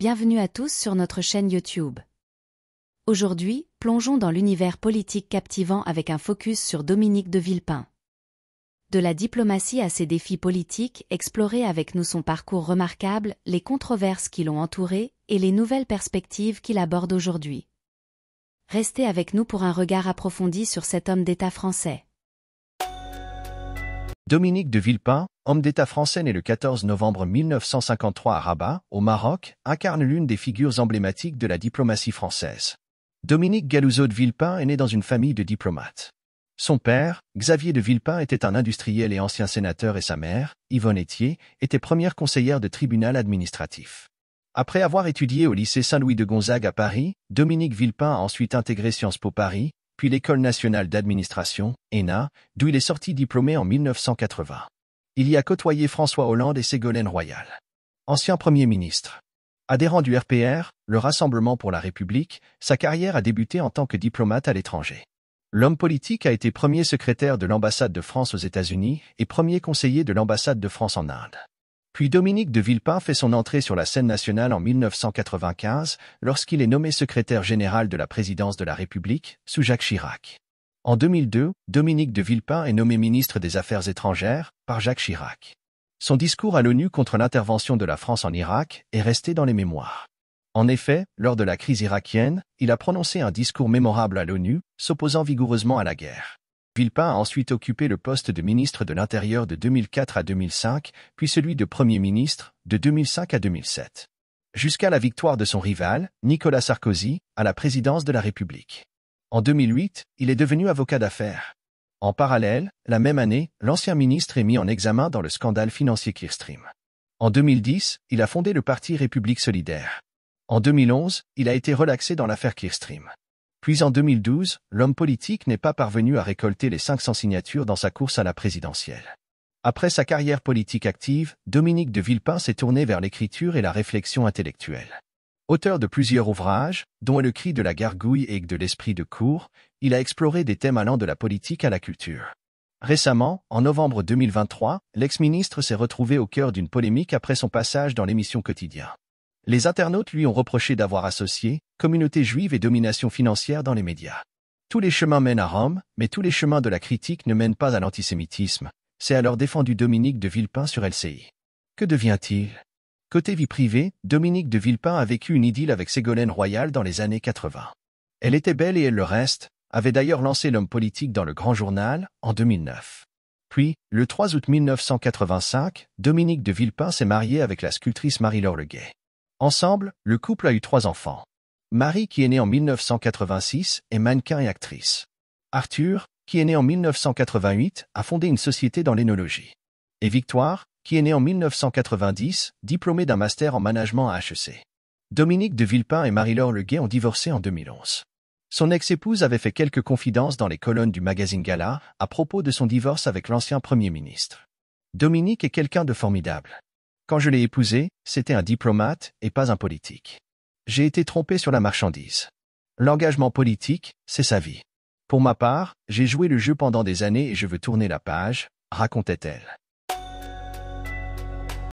Bienvenue à tous sur notre chaîne YouTube. Aujourd'hui, plongeons dans l'univers politique captivant avec un focus sur Dominique de Villepin. De la diplomatie à ses défis politiques, explorez avec nous son parcours remarquable, les controverses qui l'ont entouré et les nouvelles perspectives qu'il aborde aujourd'hui. Restez avec nous pour un regard approfondi sur cet homme d'État français. Dominique de Villepin, homme d'État français né le 14 novembre 1953 à Rabat, au Maroc, incarne l'une des figures emblématiques de la diplomatie française. Dominique Galouzeau de Villepin est né dans une famille de diplomates. Son père, Xavier de Villepin, était un industriel et ancien sénateur et sa mère, Yvonne Etier, était première conseillère de tribunal administratif. Après avoir étudié au lycée Saint-Louis de Gonzague à Paris, Dominique Villepin a ensuite intégré Sciences Po Paris, l'École nationale d'administration, ENA, d'où il est sorti diplômé en 1980. Il y a côtoyé François Hollande et Ségolène Royal. Ancien Premier ministre. Adhérent du RPR, le Rassemblement pour la République, sa carrière a débuté en tant que diplomate à l'étranger. L'homme politique a été premier secrétaire de l'ambassade de France aux États-Unis et premier conseiller de l'ambassade de France en Inde. Puis Dominique de Villepin fait son entrée sur la scène nationale en 1995 lorsqu'il est nommé secrétaire général de la présidence de la République sous Jacques Chirac. En 2002, Dominique de Villepin est nommé ministre des Affaires étrangères par Jacques Chirac. Son discours à l'ONU contre l'intervention de la France en Irak est resté dans les mémoires. En effet, lors de la crise irakienne, il a prononcé un discours mémorable à l'ONU, s'opposant vigoureusement à la guerre. Villepin a ensuite occupé le poste de ministre de l'Intérieur de 2004 à 2005, puis celui de Premier ministre, de 2005 à 2007. Jusqu'à la victoire de son rival, Nicolas Sarkozy, à la présidence de la République. En 2008, il est devenu avocat d'affaires. En parallèle, la même année, l'ancien ministre est mis en examen dans le scandale financier Clearstream. En 2010, il a fondé le parti République solidaire. En 2011, il a été relaxé dans l'affaire Clearstream. Puis en 2012, l'homme politique n'est pas parvenu à récolter les 500 signatures dans sa course à la présidentielle. Après sa carrière politique active, Dominique de Villepin s'est tourné vers l'écriture et la réflexion intellectuelle. Auteur de plusieurs ouvrages, dont Le cri de la gargouille et de l'esprit de cour, il a exploré des thèmes allant de la politique à la culture. Récemment, en novembre 2023, l'ex-ministre s'est retrouvé au cœur d'une polémique après son passage dans l'émission Quotidien. Les internautes lui ont reproché d'avoir associé communauté juive et domination financière dans les médias. Tous les chemins mènent à Rome, mais tous les chemins de la critique ne mènent pas à l'antisémitisme. C'est alors défendu Dominique de Villepin sur LCI. Que devient-il Côté vie privée, Dominique de Villepin a vécu une idylle avec Ségolène Royal dans les années 80. Elle était belle et elle le reste, avait d'ailleurs lancé l'homme politique dans le Grand Journal en 2009. Puis, le 3 août 1985, Dominique de Villepin s'est marié avec la sculptrice Marie-Laure Gay. Ensemble, le couple a eu trois enfants. Marie, qui est née en 1986, est mannequin et actrice. Arthur, qui est né en 1988, a fondé une société dans l'énologie. Et Victoire, qui est née en 1990, diplômée d'un master en management à HEC. Dominique de Villepin et Marie-Laure Leguet ont divorcé en 2011. Son ex-épouse avait fait quelques confidences dans les colonnes du magazine Gala à propos de son divorce avec l'ancien Premier ministre. Dominique est quelqu'un de formidable. Quand je l'ai épousé, c'était un diplomate et pas un politique. J'ai été trompé sur la marchandise. L'engagement politique, c'est sa vie. Pour ma part, j'ai joué le jeu pendant des années et je veux tourner la page, racontait-elle.